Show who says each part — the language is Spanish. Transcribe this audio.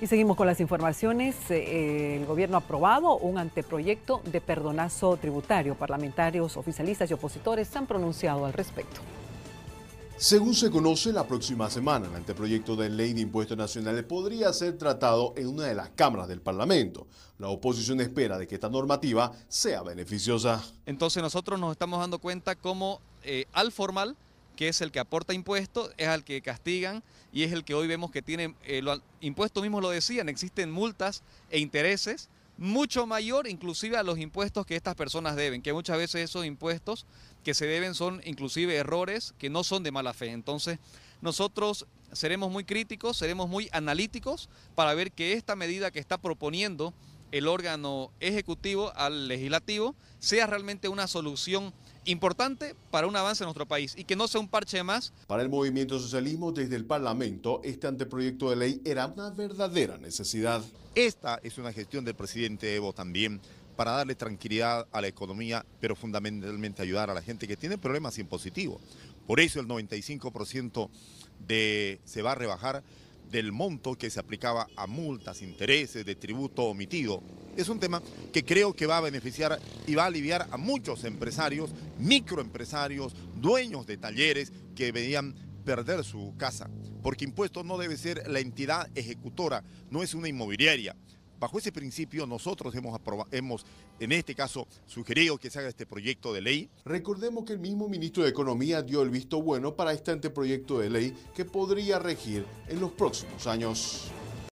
Speaker 1: Y seguimos con las informaciones. Eh, el gobierno ha aprobado un anteproyecto de perdonazo tributario. Parlamentarios, oficialistas y opositores se han pronunciado al respecto.
Speaker 2: Según se conoce, la próxima semana el anteproyecto de ley de impuestos nacionales podría ser tratado en una de las cámaras del Parlamento. La oposición espera de que esta normativa sea beneficiosa.
Speaker 3: Entonces nosotros nos estamos dando cuenta cómo eh, al formal que es el que aporta impuestos, es al que castigan y es el que hoy vemos que tiene, eh, los impuestos mismos lo decían, existen multas e intereses mucho mayor inclusive a los impuestos que estas personas deben, que muchas veces esos impuestos que se deben son inclusive errores que no son de mala fe. Entonces, nosotros seremos muy críticos, seremos muy analíticos para ver que esta medida que está proponiendo el órgano ejecutivo al legislativo sea realmente una solución importante para un avance en nuestro país y que no sea un parche más.
Speaker 2: Para el movimiento socialismo desde el Parlamento, este anteproyecto de ley era una verdadera necesidad. Esta es una gestión del presidente Evo también para darle
Speaker 4: tranquilidad a la economía, pero fundamentalmente ayudar a la gente que tiene problemas impositivos. Por eso el 95% de, se va a rebajar del monto que se aplicaba a multas, intereses, de tributo omitido. Es un tema que creo que va a beneficiar y va a aliviar a muchos empresarios, microempresarios, dueños de talleres que veían perder su casa, porque impuesto no debe ser la entidad ejecutora, no es una inmobiliaria. Bajo ese principio nosotros hemos, hemos, en este
Speaker 2: caso, sugerido que se haga este proyecto de ley. Recordemos que el mismo ministro de Economía dio el visto bueno para este anteproyecto de ley que podría regir en los próximos años.